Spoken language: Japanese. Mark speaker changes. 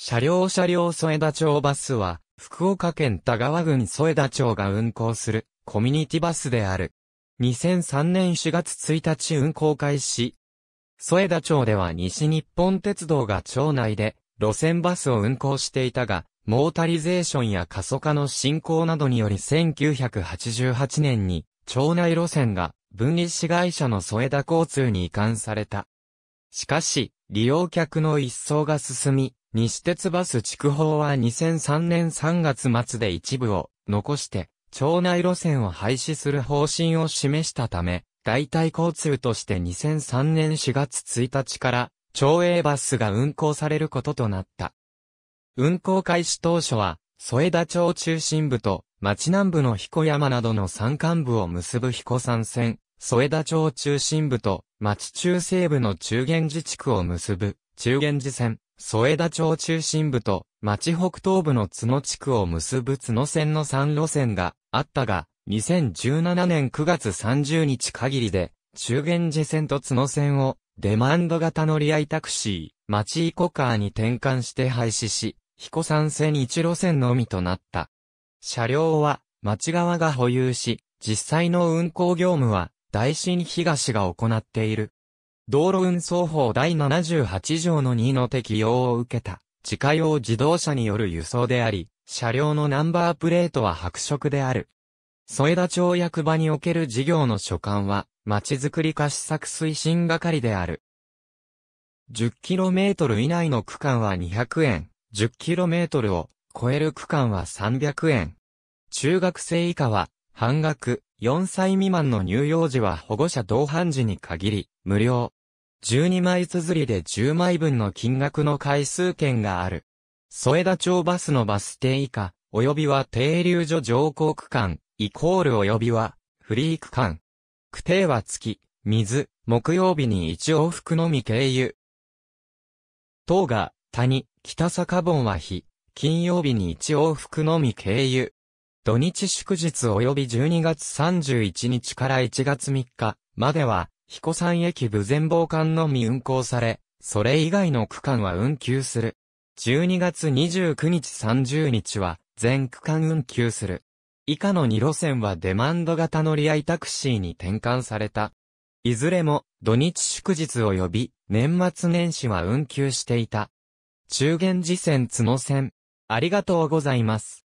Speaker 1: 車両車両添田町バスは、福岡県田川郡添田町が運行する、コミュニティバスである。2003年4月1日運行開始。添田町では西日本鉄道が町内で、路線バスを運行していたが、モータリゼーションや過疎化の進行などにより1988年に、町内路線が、分離市会社の添田交通に移管された。しかし、利用客の一層が進み、西鉄バス筑豊は2003年3月末で一部を残して、町内路線を廃止する方針を示したため、代替交通として2003年4月1日から、町営バスが運行されることとなった。運行開始当初は、添田町中心部と町南部の彦山などの山間部を結ぶ彦山線、添田町中心部と町中西部の中元寺地区を結ぶ中元寺線、添田町中心部と町北東部の津野地区を結ぶ津野線の3路線があったが、2017年9月30日限りで、中元寺線と津野線をデマンド型乗り合いタクシー、町イコカーに転換して廃止し、彦山線1路線のみとなった。車両は町側が保有し、実際の運行業務は大新東が行っている。道路運送法第78条の2の適用を受けた、自家用自動車による輸送であり、車両のナンバープレートは白色である。添田町役場における事業の所管は、町づくり化施策推進係である。10km 以内の区間は200円、10km を超える区間は300円。中学生以下は半額、4歳未満の乳幼児は保護者同伴時に限り、無料。12枚綴りで10枚分の金額の回数券がある。添田町バスのバス停以下、及びは停留所乗降区間、イコール及びは、フリー区間。区定は月、水、木曜日に1往復のみ経由。東が、谷、北坂本は日、金曜日に1往復のみ経由。土日祝日及び12月31日から1月3日までは、彦山駅部前防間のみ運行され、それ以外の区間は運休する。12月29日30日は、全区間運休する。以下の2路線はデマンド型乗り合いタクシーに転換された。いずれも土日祝日及び年末年始は運休していた。中元次線角線。ありがとうございます。